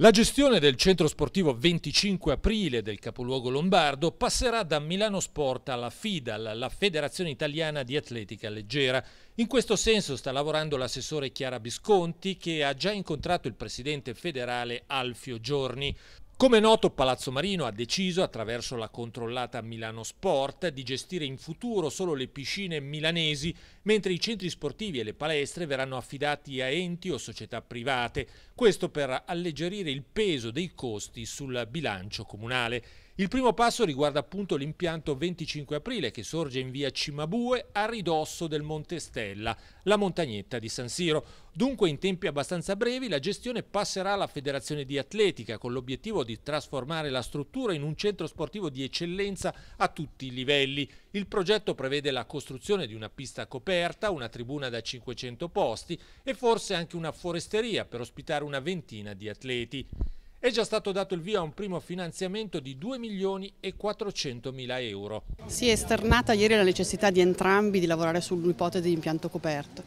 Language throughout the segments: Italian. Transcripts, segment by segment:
La gestione del centro sportivo 25 aprile del capoluogo lombardo passerà da Milano Sport alla FIDAL, la Federazione Italiana di Atletica Leggera. In questo senso sta lavorando l'assessore Chiara Bisconti che ha già incontrato il presidente federale Alfio Giorni. Come noto, Palazzo Marino ha deciso, attraverso la controllata Milano Sport, di gestire in futuro solo le piscine milanesi, mentre i centri sportivi e le palestre verranno affidati a enti o società private, questo per alleggerire il peso dei costi sul bilancio comunale. Il primo passo riguarda appunto l'impianto 25 aprile che sorge in via Cimabue a ridosso del Monte Stella, la montagnetta di San Siro. Dunque in tempi abbastanza brevi la gestione passerà alla Federazione di Atletica con l'obiettivo di trasformare la struttura in un centro sportivo di eccellenza a tutti i livelli. Il progetto prevede la costruzione di una pista coperta, una tribuna da 500 posti e forse anche una foresteria per ospitare una ventina di atleti. È già stato dato il via a un primo finanziamento di 2 milioni e 400 mila euro. Si è esternata ieri la necessità di entrambi di lavorare sull'ipotesi di impianto coperto.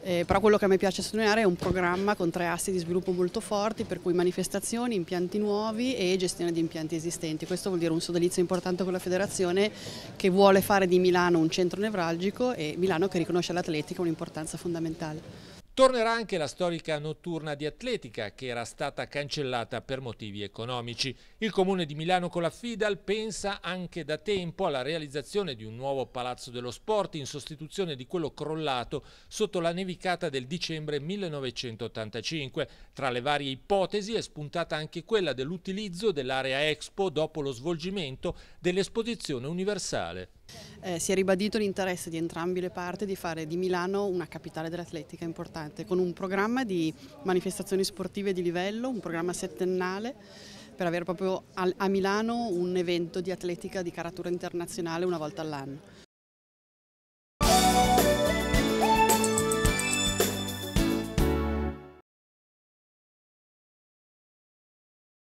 Eh, però quello che a me piace sottolineare è un programma con tre assi di sviluppo molto forti per cui manifestazioni, impianti nuovi e gestione di impianti esistenti. Questo vuol dire un sodalizio importante con la federazione che vuole fare di Milano un centro nevralgico e Milano che riconosce all'atletica un'importanza fondamentale. Tornerà anche la storica notturna di atletica che era stata cancellata per motivi economici. Il comune di Milano con la Fidal pensa anche da tempo alla realizzazione di un nuovo palazzo dello sport in sostituzione di quello crollato sotto la nevicata del dicembre 1985. Tra le varie ipotesi è spuntata anche quella dell'utilizzo dell'area Expo dopo lo svolgimento dell'esposizione universale. Eh, si è ribadito l'interesse di entrambe le parti di fare di Milano una capitale dell'atletica importante, con un programma di manifestazioni sportive di livello, un programma settennale per avere proprio a Milano un evento di atletica di caratura internazionale una volta all'anno.